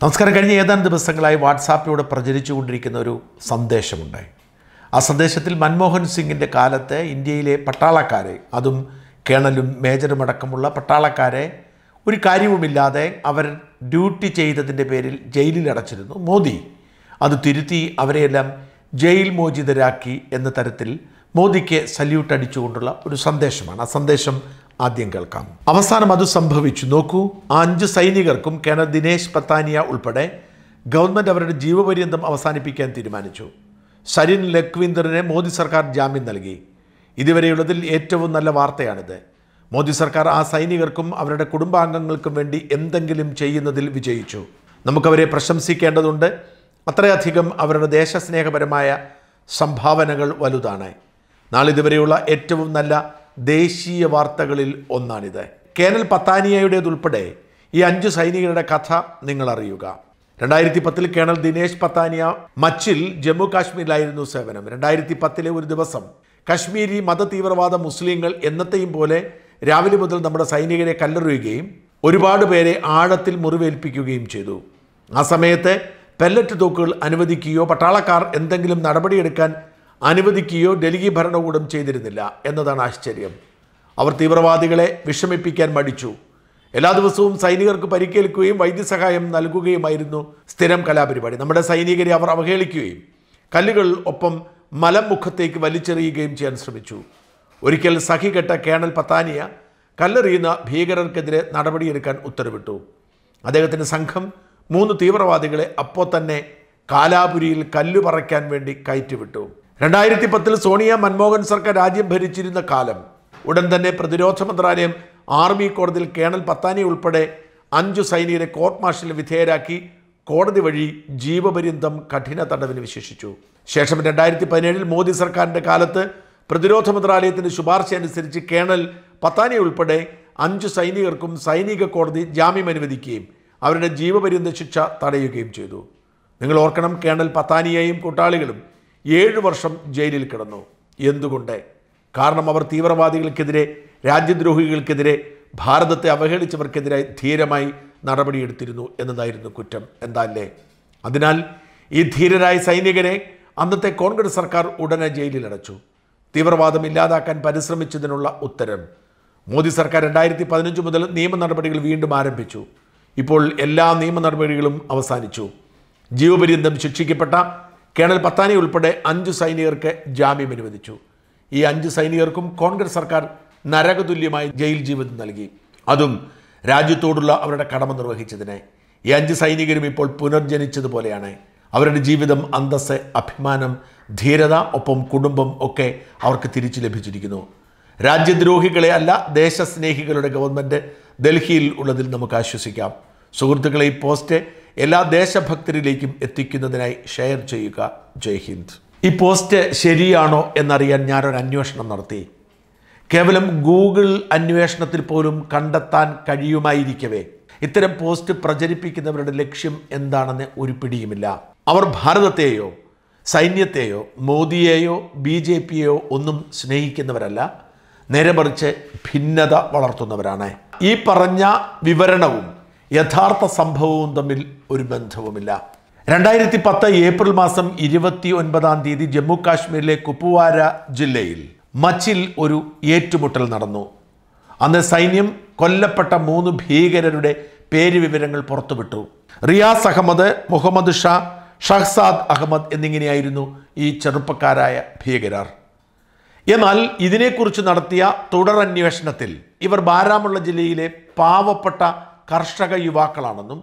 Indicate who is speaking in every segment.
Speaker 1: നമസ്കാരം കഴിഞ്ഞ ഏതാനും ദിവസങ്ങളായി വാട്സാപ്പിലൂടെ പ്രചരിച്ചുകൊണ്ടിരിക്കുന്ന ഒരു സന്ദേശമുണ്ടായി ആ സന്ദേശത്തിൽ മൻമോഹൻ സിംഗിൻ്റെ കാലത്തെ ഇന്ത്യയിലെ പട്ടാളക്കാരെ അതും കേണലും മേജറും അടക്കമുള്ള പട്ടാളക്കാരെ ഒരു കാര്യവുമില്ലാതെ അവർ ഡ്യൂട്ടി ചെയ്തതിൻ്റെ പേരിൽ ജയിലിൽ അടച്ചിരുന്നു മോദി അത് തിരുത്തി അവരെയെല്ലാം ജയിൽ മോചിതരാക്കി എന്ന തരത്തിൽ മോദിക്ക് സല്യൂട്ട് അടിച്ചുകൊണ്ടുള്ള ഒരു സന്ദേശമാണ് ആ സന്ദേശം ആദ്യം കേൾക്കാം അവസാനം അത് സംഭവിച്ചു നോക്കൂ ആ അഞ്ച് സൈനികർക്കും കേണൽ ദിനേശ് പത്താനിയ ഉൾപ്പെടെ ഗവൺമെൻറ് അവരുടെ ജീവപര്യന്തം അവസാനിപ്പിക്കാൻ തീരുമാനിച്ചു സരിൻ ലഖ്വിന്ദറിന് മോദി സർക്കാർ ജാമ്യം നൽകി ഇതുവരെയുള്ളതിൽ ഏറ്റവും നല്ല വാർത്തയാണിത് മോദി സർക്കാർ ആ സൈനികർക്കും അവരുടെ കുടുംബാംഗങ്ങൾക്കും വേണ്ടി എന്തെങ്കിലും ചെയ്യുന്നതിൽ വിജയിച്ചു നമുക്കവരെ പ്രശംസിക്കേണ്ടതുണ്ട് അത്രയധികം അവരുടെ ദേശസ്നേഹപരമായ സംഭാവനകൾ വലുതാണ് നാളിതുവരെയുള്ള ഏറ്റവും നല്ല ദേശീയ വാർത്തകളിൽ ഒന്നാണിത് കേനൽ പത്താനിയയുടേതുൾപ്പെടെ ഈ അഞ്ച് സൈനികരുടെ കഥ നിങ്ങൾ അറിയുക രണ്ടായിരത്തി പത്തിൽ കേണൽ ദിനേശ് പത്താനിയ മച്ചിൽ ജമ്മു കാശ്മീരിലായിരുന്നു സേവനം രണ്ടായിരത്തി പത്തിലെ ഒരു ദിവസം കശ്മീരി മത തീവ്രവാദ മുസ്ലിങ്ങൾ എന്നത്തെയും പോലെ രാവിലെ മുതൽ നമ്മുടെ സൈനികരെ കല്ലെറിയുകയും ഒരുപാട് പേരെ ആഴത്തിൽ മുറിവേൽപ്പിക്കുകയും ചെയ്തു ആ സമയത്ത് പെല്ലറ്റ് തോക്കുകൾ അനുവദിക്കുകയോ പട്ടാളക്കാർ എന്തെങ്കിലും നടപടിയെടുക്കാൻ അനുവദിക്കുകയോ ഡൽഹി ഭരണകൂടം ചെയ്തിരുന്നില്ല എന്നതാണ് ആശ്ചര്യം അവർ തീവ്രവാദികളെ വിഷമിപ്പിക്കാൻ മടിച്ചു എല്ലാ ദിവസവും സൈനികർക്ക് പരിക്കേൽക്കുകയും വൈദ്യസഹായം നൽകുകയുമായിരുന്നു സ്ഥിരം കലാപരിപാടി നമ്മുടെ സൈനികരെ അവർ അവഹേളിക്കുകയും കല്ലുകൾ ഒപ്പം മലം മുഖത്തേക്ക് വലിച്ചെറിയുകയും ചെയ്യാൻ ശ്രമിച്ചു ഒരിക്കൽ സഹികെട്ട കേണൽ പത്താനിയ കല്ലെറിയുന്ന ഭീകരർക്കെതിരെ നടപടിയെടുക്കാൻ ഉത്തരവിട്ടു അദ്ദേഹത്തിൻ്റെ സംഘം മൂന്ന് തീവ്രവാദികളെ അപ്പോൾ തന്നെ കാലാപുരിയിൽ കല്ലു പറയ്ക്കാൻ വേണ്ടി കയറ്റിവിട്ടു രണ്ടായിരത്തി പത്തിൽ സോണിയ മൻമോഹൻ സർക്കാർ രാജ്യം ഭരിച്ചിരുന്ന കാലം ഉടൻ തന്നെ പ്രതിരോധ മന്ത്രാലയം ആർമി കോടതിയിൽ കേണൽ പത്താനി ഉൾപ്പെടെ അഞ്ചു സൈനികരെ കോർട്ട് മാർഷലിൽ വിധേയരാക്കി കോടതി വഴി ജീവപര്യന്തം കഠിന തടവിന് വിശേഷിച്ചു ശേഷം രണ്ടായിരത്തി പതിനേഴിൽ മോദി സർക്കാരിൻ്റെ കാലത്ത് പ്രതിരോധ മന്ത്രാലയത്തിൻ്റെ ശുപാർശ അനുസരിച്ച് കേണൽ പത്താനി ഉൾപ്പെടെ അഞ്ച് സൈനികർക്കും സൈനിക കോടതി ജാമ്യം അനുവദിക്കുകയും അവരുടെ ജീവപര്യന്ത ശിക്ഷ തടയുകയും ചെയ്തു നിങ്ങൾ ഓർക്കണം കേണൽ പത്താനിയെയും കൂട്ടാളികളും ഏഴു വർഷം ജയിലിൽ കിടന്നു എന്തുകൊണ്ട് കാരണം അവർ തീവ്രവാദികൾക്കെതിരെ രാജ്യദ്രോഹികൾക്കെതിരെ ഭാരതത്തെ അവഹേളിച്ചവർക്കെതിരെ ധീരമായി നടപടിയെടുത്തിരുന്നു എന്നതായിരുന്നു കുറ്റം എന്താല്ലേ അതിനാൽ ഈ ധീരരായ സൈനികരെ അന്നത്തെ കോൺഗ്രസ് സർക്കാർ ഉടനെ ജയിലിലടച്ചു തീവ്രവാദം ഇല്ലാതാക്കാൻ പരിശ്രമിച്ചതിനുള്ള ഉത്തരം മോദി സർക്കാർ രണ്ടായിരത്തി പതിനഞ്ച് മുതൽ നിയമ നടപടികൾ വീണ്ടും ആരംഭിച്ചു ഇപ്പോൾ എല്ലാ നിയമ നടപടികളും അവസാനിച്ചു ജീവപര്യന്തം ശിക്ഷിക്കപ്പെട്ട കേണൽ പത്താനി ഉൾപ്പെടെ അഞ്ച് സൈനികർക്ക് ജാമ്യം അനുവദിച്ചു ഈ അഞ്ച് സൈനികർക്കും കോൺഗ്രസ് സർക്കാർ നരകതുല്യമായി ജയിൽ ജീവിതം നൽകി അതും രാജ്യത്തോടുള്ള അവരുടെ കടമ നിർവഹിച്ചതിന് ഈ അഞ്ച് സൈനികരും ഇപ്പോൾ പുനർജനിച്ചതുപോലെയാണ് അവരുടെ ജീവിതം അന്തസ് അഭിമാനം ധീരത ഒപ്പം കുടുംബം ഒക്കെ അവർക്ക് തിരിച്ചു ലഭിച്ചിരിക്കുന്നു രാജ്യദ്രോഹികളെ അല്ല ദേശസ്നേഹികളുടെ ഗവൺമെൻറ് ഡൽഹിയിൽ ഉള്ളതിൽ നമുക്ക് ആശ്വസിക്കാം സുഹൃത്തുക്കളെ ഈ പോസ്റ്റ് എല്ലാ ദേശഭക്തരിലേക്കും എത്തിക്കുന്നതിനായി ഷെയർ ചെയ്യുക ജയ് ഹിന്ദ് ഈ പോസ്റ്റ് ശരിയാണോ എന്നറിയാൻ ഞാനൊരു അന്വേഷണം നടത്തി കേവലം ഗൂഗിൾ അന്വേഷണത്തിൽ പോലും കണ്ടെത്താൻ കഴിയുമായിരിക്കവേ ഇത്തരം പോസ്റ്റ് പ്രചരിപ്പിക്കുന്നവരുടെ ലക്ഷ്യം എന്താണെന്ന് ഒരു പിടിയുമില്ല അവർ ഭാരതത്തെയോ സൈന്യത്തെയോ മോദിയെയോ ബി ജെ പിയെയോ ഒന്നും സ്നേഹിക്കുന്നവരല്ല നേരെ മറിച്ച് ഭിന്നത വളർത്തുന്നവരാണ് ഈ പറഞ്ഞ വിവരണവും യഥാർത്ഥ സംഭവവും തമ്മിൽ ഒരു ബന്ധവുമില്ല രണ്ടായിരത്തി പത്ത് ഏപ്രിൽ മാസം ഇരുപത്തി ഒൻപതാം തീയതി ജമ്മു കാശ്മീരിലെ കുപ്വാര ജില്ലയിൽ മച്ചിൽ ഒരു ഏറ്റുമുട്ടൽ നടന്നു അന്ന് സൈന്യം കൊല്ലപ്പെട്ട മൂന്ന് ഭീകരരുടെ പേര് വിവരങ്ങൾ പുറത്തുവിട്ടു റിയാസ് അഹമ്മദ് മുഹമ്മദ് ഷാ ഷഹ്സാദ് അഹമ്മദ് എന്നിങ്ങനെയായിരുന്നു ഈ ചെറുപ്പക്കാരായ ഭീകരർ എന്നാൽ ഇതിനെക്കുറിച്ച് നടത്തിയ തുടരന്വേഷണത്തിൽ ഇവർ ബാരാമുള്ള ജില്ലയിലെ പാവപ്പെട്ട കർഷക യുവാക്കളാണെന്നും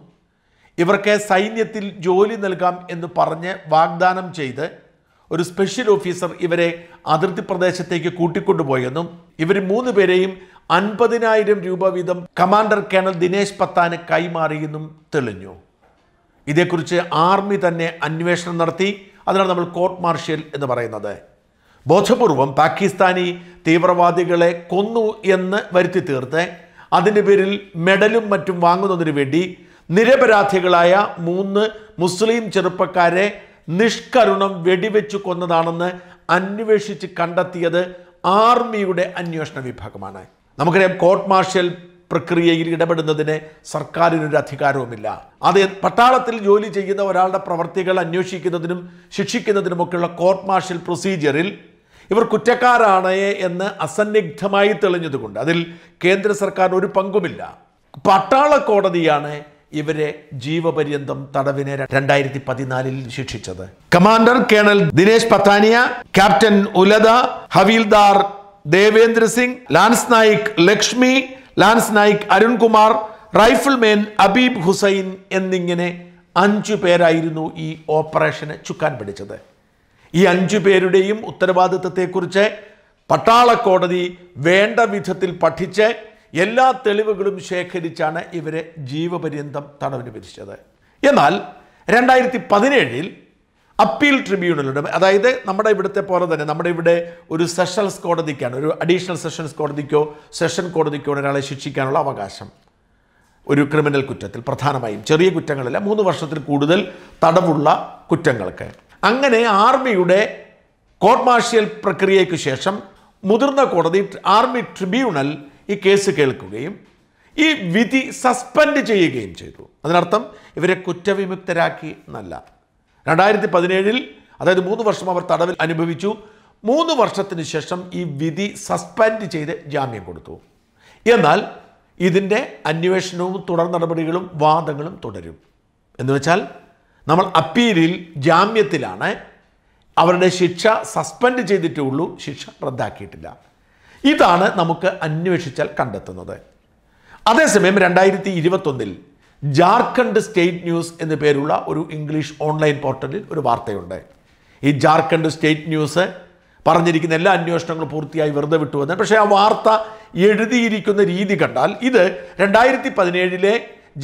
Speaker 1: ഇവർക്ക് സൈന്യത്തിൽ ജോലി നൽകാം എന്ന് പറഞ്ഞ് വാഗ്ദാനം ചെയ്ത് ഒരു സ്പെഷ്യൽ ഓഫീസർ ഇവരെ അതിർത്തി പ്രദേശത്തേക്ക് കൂട്ടിക്കൊണ്ടുപോയെന്നും ഇവർ മൂന്ന് പേരെയും അൻപതിനായിരം രൂപ വീതം കമാൻഡർ കേണൽ ദിനേശ് പത്താന് കൈമാറിയെന്നും തെളിഞ്ഞു ഇതേക്കുറിച്ച് ആർമി തന്നെ അന്വേഷണം നടത്തി അതിനാണ് നമ്മൾ കോർട്ട് മാർഷ്യൽ എന്ന് പറയുന്നത് ബോധപൂർവം പാകിസ്ഥാനി തീവ്രവാദികളെ കൊന്നു എന്ന് വരുത്തി തീർത്ത് അതിൻ്റെ പേരിൽ മെഡലും മറ്റും വാങ്ങുന്നതിന് വേണ്ടി നിരപരാധികളായ മൂന്ന് മുസ്ലിം ചെറുപ്പക്കാരെ നിഷ്കരുണം വെടിവെച്ചു കൊന്നതാണെന്ന് അന്വേഷിച്ച് കണ്ടെത്തിയത് ആർമിയുടെ അന്വേഷണ വിഭാഗമാണ് നമുക്കറിയാം കോർട്ട് മാർഷ്യൽ പ്രക്രിയയിൽ ഇടപെടുന്നതിന് സർക്കാരിനൊരു അധികാരവുമില്ല അത് പട്ടാളത്തിൽ ജോലി ചെയ്യുന്ന ഒരാളുടെ പ്രവർത്തികൾ അന്വേഷിക്കുന്നതിനും ശിക്ഷിക്കുന്നതിനുമൊക്കെയുള്ള കോർട്ട് മാർഷ്യൽ പ്രൊസീജിയറിൽ ഇവർ കുറ്റക്കാരാണ് എന്ന് അസന്നിഗ്ധമായി തെളിഞ്ഞതുകൊണ്ട് അതിൽ കേന്ദ്ര സർക്കാർ ഒരു പങ്കുമില്ല പട്ടാള കോടതിയാണ് ഇവരെ ജീവപര്യന്തം തടവിന് രണ്ടായിരത്തി പതിനാലിൽ ശിക്ഷിച്ചത് commander colonel Dinesh Pathania captain ഉലത havildar Devendra Singh lance naik Lakshmi lance naik Arunkumar rifleman Abib Hussain എന്നിങ്ങനെ അഞ്ചു പേരായിരുന്നു ഈ ഓപ്പറേഷന് ചുക്കാൻ പിടിച്ചത് ഈ അഞ്ചു പേരുടെയും ഉത്തരവാദിത്തത്തെക്കുറിച്ച് പട്ടാളക്കോടതി വേണ്ട വിധത്തിൽ പഠിച്ച് എല്ലാ തെളിവുകളും ശേഖരിച്ചാണ് ഇവരെ ജീവപര്യന്തം തടവിന് വിധിച്ചത് എന്നാൽ രണ്ടായിരത്തി പതിനേഴിൽ അപ്പീൽ ട്രിബ്യൂണലുടെ അതായത് നമ്മുടെ ഇവിടുത്തെ പോലെ തന്നെ നമ്മുടെ ഇവിടെ ഒരു സെഷൻസ് കോടതിക്കാണ് ഒരു അഡീഷണൽ സെഷൻസ് കോടതിക്കോ സെഷൻ കോടതിക്കോ ഒരാളെ ശിക്ഷിക്കാനുള്ള അവകാശം ഒരു ക്രിമിനൽ കുറ്റത്തിൽ പ്രധാനമായും ചെറിയ കുറ്റങ്ങളില്ല മൂന്ന് വർഷത്തിൽ കൂടുതൽ തടവുള്ള കുറ്റങ്ങൾക്ക് അങ്ങനെ ആർമിയുടെ കോർട്ട് മാർഷ്യൽ പ്രക്രിയയ്ക്ക് ശേഷം മുതിർന്ന കോടതി ആർമി ട്രിബ്യൂണൽ ഈ കേസ് കേൾക്കുകയും ഈ വിധി സസ്പെൻഡ് ചെയ്യുകയും ചെയ്തു അതിനർത്ഥം ഇവരെ കുറ്റവിമുക്തരാക്കി എന്നല്ല രണ്ടായിരത്തി പതിനേഴിൽ അതായത് മൂന്ന് വർഷം അവർ തടവിൽ അനുഭവിച്ചു മൂന്ന് വർഷത്തിന് ശേഷം ഈ വിധി സസ്പെൻഡ് ചെയ്ത് ജാമ്യം കൊടുത്തു എന്നാൽ ഇതിൻ്റെ അന്വേഷണവും തുടർ നടപടികളും വാദങ്ങളും തുടരും എന്നുവെച്ചാൽ നമ്മൾ അപ്പീലിൽ ജാമ്യത്തിലാണ് അവരുടെ ശിക്ഷ സസ്പെൻഡ് ചെയ്തിട്ടേ ഉള്ളൂ ശിക്ഷ റദ്ദാക്കിയിട്ടില്ല ഇതാണ് നമുക്ക് അന്വേഷിച്ചാൽ കണ്ടെത്തുന്നത് അതേസമയം രണ്ടായിരത്തി ഇരുപത്തൊന്നിൽ ജാർഖണ്ഡ് സ്റ്റേറ്റ് ന്യൂസ് എന്ന പേരുള്ള ഒരു ഇംഗ്ലീഷ് ഓൺലൈൻ പോർട്ടലിൽ ഒരു വാർത്തയുണ്ട് ഈ ജാർഖണ്ഡ് സ്റ്റേറ്റ് ന്യൂസ് പറഞ്ഞിരിക്കുന്ന എല്ലാ അന്വേഷണങ്ങളും പൂർത്തിയായി വെറുതെ വിട്ടുവന്ന് പക്ഷേ ആ വാർത്ത എഴുതിയിരിക്കുന്ന രീതി കണ്ടാൽ ഇത് രണ്ടായിരത്തി പതിനേഴിലെ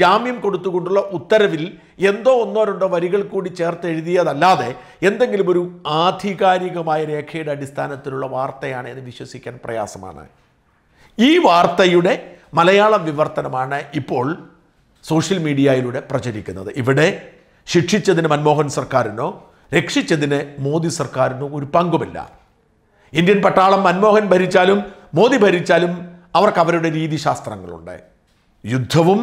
Speaker 1: ജാമ്യം കൊടുത്തുകൊണ്ടുള്ള ഉത്തരവിൽ എന്തോ ഒന്നോ രണ്ടോ വരികൾ കൂടി ചേർത്ത് എഴുതിയതല്ലാതെ എന്തെങ്കിലും ഒരു ആധികാരികമായ രേഖയുടെ അടിസ്ഥാനത്തിലുള്ള വാർത്തയാണ് എന്ന് വിശ്വസിക്കാൻ പ്രയാസമാണ് ഈ വാർത്തയുടെ മലയാളം വിവർത്തനമാണ് ഇപ്പോൾ സോഷ്യൽ മീഡിയയിലൂടെ പ്രചരിക്കുന്നത് ഇവിടെ ശിക്ഷിച്ചതിന് മൻമോഹൻ സർക്കാരിനോ രക്ഷിച്ചതിന് മോദി സർക്കാരിനോ ഒരു പങ്കുമില്ല ഇന്ത്യൻ പട്ടാളം മൻമോഹൻ ഭരിച്ചാലും മോദി ഭരിച്ചാലും അവർക്ക് അവരുടെ രീതിശാസ്ത്രങ്ങളുണ്ട് യുദ്ധവും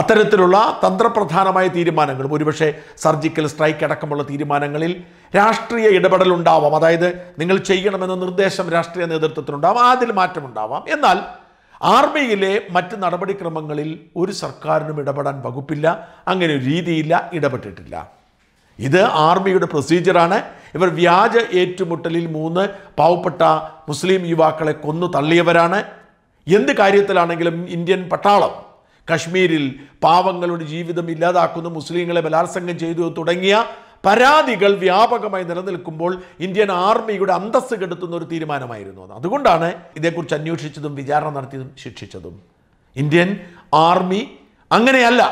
Speaker 1: അത്തരത്തിലുള്ള തന്ത്രപ്രധാനമായ തീരുമാനങ്ങളും ഒരുപക്ഷെ സർജിക്കൽ സ്ട്രൈക്ക് അടക്കമുള്ള തീരുമാനങ്ങളിൽ രാഷ്ട്രീയ ഇടപെടലുണ്ടാവാം അതായത് നിങ്ങൾ ചെയ്യണമെന്ന നിർദ്ദേശം രാഷ്ട്രീയ നേതൃത്വത്തിനുണ്ടാവാം അതിൽ മാറ്റമുണ്ടാവാം എന്നാൽ ആർമിയിലെ മറ്റ് നടപടിക്രമങ്ങളിൽ ഒരു സർക്കാരിനും ഇടപെടാൻ വകുപ്പില്ല അങ്ങനെ ഒരു രീതിയില്ല ഇടപെട്ടിട്ടില്ല ഇത് ആർമിയുടെ പ്രൊസീജിയറാണ് ഇവർ വ്യാജ ഏറ്റുമുട്ടലിൽ മൂന്ന് പാവപ്പെട്ട മുസ്ലിം യുവാക്കളെ കൊന്നു തള്ളിയവരാണ് എന്ത് കാര്യത്തിലാണെങ്കിലും ഇന്ത്യൻ പട്ടാളം കശ്മീരിൽ പാവങ്ങളുടെ ജീവിതം ഇല്ലാതാക്കുന്നു മുസ്ലിങ്ങളെ ബലാത്സംഗം ചെയ്തു തുടങ്ങിയ പരാതികൾ വ്യാപകമായി നിലനിൽക്കുമ്പോൾ ഇന്ത്യൻ ആർമിയുടെ അന്തസ്സ് കെടുത്തുന്ന ഒരു തീരുമാനമായിരുന്നു അത് അതുകൊണ്ടാണ് ഇതേക്കുറിച്ച് അന്വേഷിച്ചതും വിചാരണ നടത്തിയതും ശിക്ഷിച്ചതും ഇന്ത്യൻ ആർമി അങ്ങനെയല്ല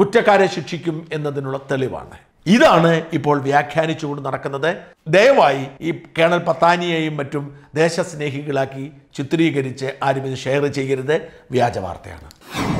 Speaker 1: കുറ്റക്കാരെ ശിക്ഷിക്കും എന്നതിനുള്ള തെളിവാണ് ഇതാണ് ഇപ്പോൾ വ്യാഖ്യാനിച്ചുകൊണ്ട് നടക്കുന്നത് ദയവായി ഈ കേണൽ പത്താനിയെയും മറ്റും ദേശസ്നേഹികളാക്കി ചിത്രീകരിച്ച് ആരും ഇത് ഷെയർ ചെയ്യരുത് വ്യാജവാർത്തയാണ്